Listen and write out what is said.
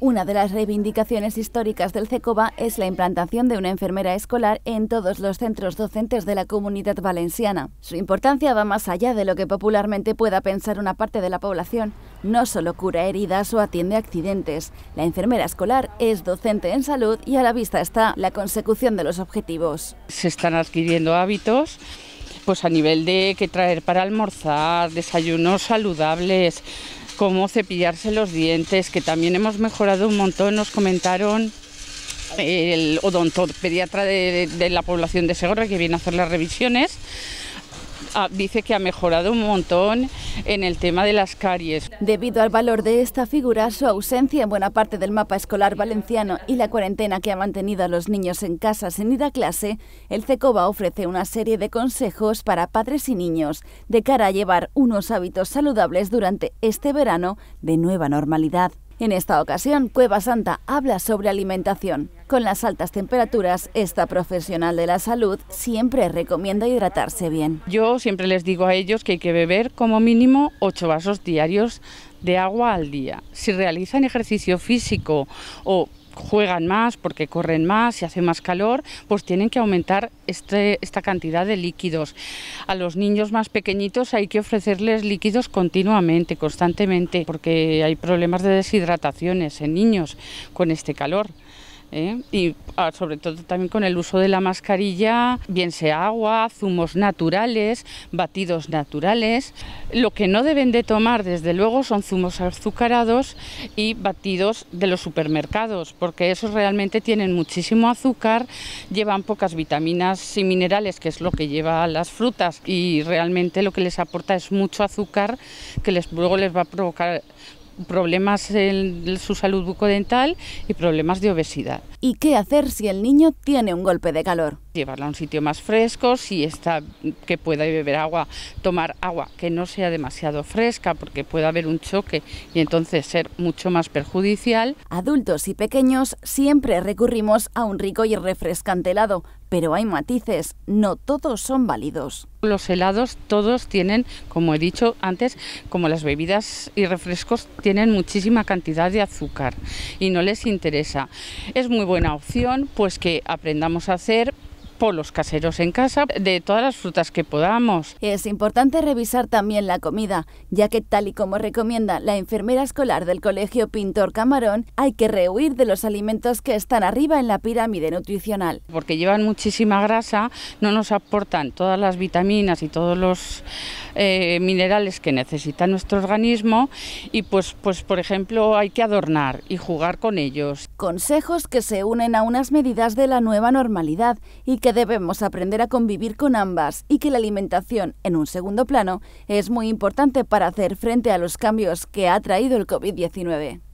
Una de las reivindicaciones históricas del CECOBA es la implantación de una enfermera escolar en todos los centros docentes de la comunidad valenciana. Su importancia va más allá de lo que popularmente pueda pensar una parte de la población. No solo cura heridas o atiende accidentes. La enfermera escolar es docente en salud y a la vista está la consecución de los objetivos. Se están adquiriendo hábitos pues a nivel de que traer para almorzar, desayunos saludables, cómo cepillarse los dientes, que también hemos mejorado un montón, nos comentaron el odontopediatra de, de la población de Segorra que viene a hacer las revisiones Ah, dice que ha mejorado un montón en el tema de las caries. Debido al valor de esta figura, su ausencia en buena parte del mapa escolar valenciano y la cuarentena que ha mantenido a los niños en casa sin ir a clase, el CECOBA ofrece una serie de consejos para padres y niños de cara a llevar unos hábitos saludables durante este verano de nueva normalidad. En esta ocasión, Cueva Santa habla sobre alimentación. Con las altas temperaturas, esta profesional de la salud siempre recomienda hidratarse bien. Yo siempre les digo a ellos que hay que beber como mínimo 8 vasos diarios de agua al día. Si realizan ejercicio físico o juegan más, porque corren más y hace más calor, pues tienen que aumentar este, esta cantidad de líquidos. A los niños más pequeñitos hay que ofrecerles líquidos continuamente, constantemente, porque hay problemas de deshidrataciones en niños con este calor. ¿eh? y ah, sobre todo también con el uso de la mascarilla, bien sea agua, zumos naturales, batidos naturales. Lo que no deben de tomar, desde luego, son zumos azucarados y batidos de los supermercados, porque esos realmente tienen muchísimo azúcar, llevan pocas vitaminas y minerales, que es lo que lleva las frutas, y realmente lo que les aporta es mucho azúcar que les, luego les va a provocar problemas en su salud bucodental y problemas de obesidad. ¿Y qué hacer si el niño tiene un golpe de calor? llevarla a un sitio más fresco, si está que pueda beber agua, tomar agua que no sea demasiado fresca porque puede haber un choque y entonces ser mucho más perjudicial. Adultos y pequeños siempre recurrimos a un rico y refrescante helado, pero hay matices, no todos son válidos. Los helados todos tienen, como he dicho antes, como las bebidas y refrescos, tienen muchísima cantidad de azúcar y no les interesa. Es muy buena opción pues que aprendamos a hacer polos caseros en casa de todas las frutas que podamos. Es importante revisar también la comida, ya que tal y como recomienda la enfermera escolar del Colegio Pintor Camarón, hay que rehuir de los alimentos que están arriba en la pirámide nutricional. Porque llevan muchísima grasa, no nos aportan todas las vitaminas y todos los eh, minerales que necesita nuestro organismo y pues, pues por ejemplo hay que adornar y jugar con ellos. Consejos que se unen a unas medidas de la nueva normalidad y que debemos aprender a convivir con ambas y que la alimentación, en un segundo plano, es muy importante para hacer frente a los cambios que ha traído el COVID-19.